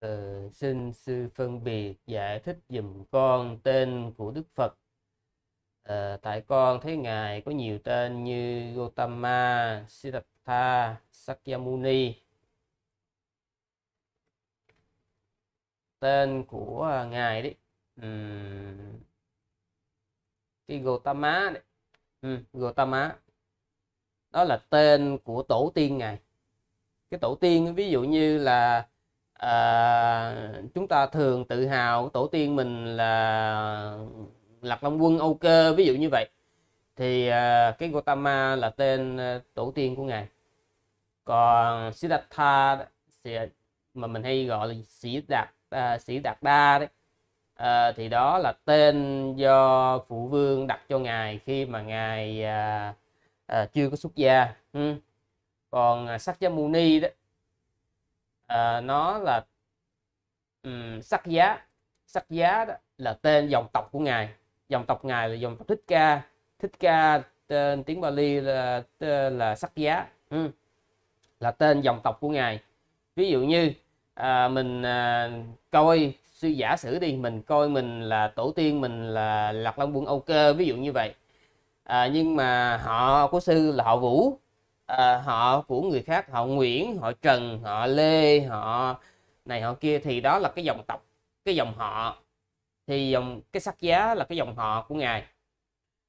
ừ, xin sư phân biệt giải thích dùm con tên của đức phật à, tại con thấy ngài có nhiều tên như Gautama Siddhartha, Sakyamuni. Tên của ngài đấy, uhm. cái Gautama đấy, uhm, Gotama, đó là tên của tổ tiên ngài. Cái tổ tiên ví dụ như là à, chúng ta thường tự hào tổ tiên mình là lạc long quân âu cơ ví dụ như vậy thì à, cái Gautama là tên ờ, tổ tiên của ngài còn Siddhartha mà mình hay gọi là sĩ đạt à, sĩ đạt đa đấy à, thì đó là tên do phụ vương đặt cho ngài khi mà ngài à, à, chưa có xuất gia ừ. còn à, Sakyamuni đó uh, nó là um, sắc giá sắc giá là tên dòng tộc của ngài dòng tộc ngài là dòng tộc thích ca thích ca tên tiếng Bali là tên là sắc giá ừ. là tên dòng tộc của ngài ví dụ như à, mình à, coi sư giả sử đi mình coi mình là tổ tiên mình là lạc long quân âu cơ ví dụ như vậy à, nhưng mà họ của sư là họ vũ uh, họ của người khác họ Nguyễn họ Trần họ Lê họ này họ kia thì đó là cái dòng tộc cái dòng họ thì dòng cái sắc giá là cái dòng họ của ngài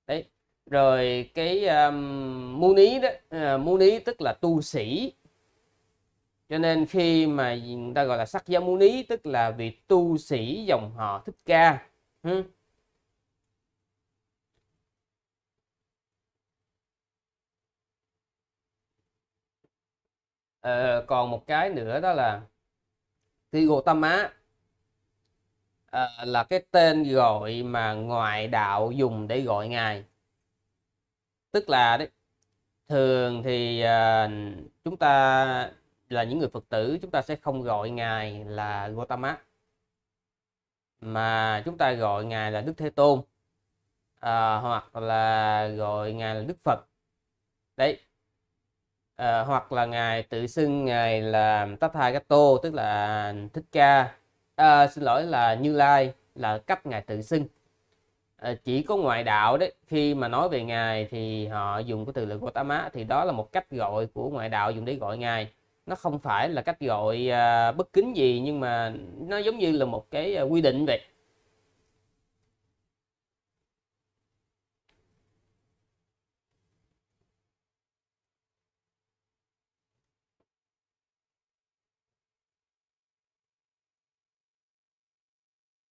đấy rồi cái um, muni đó uh, ờ, muni tức là tu sĩ cho nên khi mà người ta gọi là sắc giá muni tức là vị tu sĩ dòng họ thích ca hmm à, còn một cái nữa đó là Tigotama à, ờ, là cái tên gọi mà ngoại đạo dùng để gọi ngài tức là đấy thường thì à, chúng ta là những người Phật tử chúng ta sẽ không gọi ngài là Gotama mà chúng ta gọi ngài là Đức Thế Tôn à, hoặc là gọi ngài là Đức Phật đấy à, hoặc là ngài tự xưng ngài là Tathagato tức là thích ca à, xin lỗi là Như Lai là cách ngài tự xưng à, chỉ có ngoại đạo đấy khi mà nói về ngài thì họ dùng cái từ lực của là Gautama thì đó là một cách gọi của ngoại đạo dùng để gọi ngài nó không phải là cách gọi à, bất kính gì nhưng mà nó giống như là một cái à, quy định vậy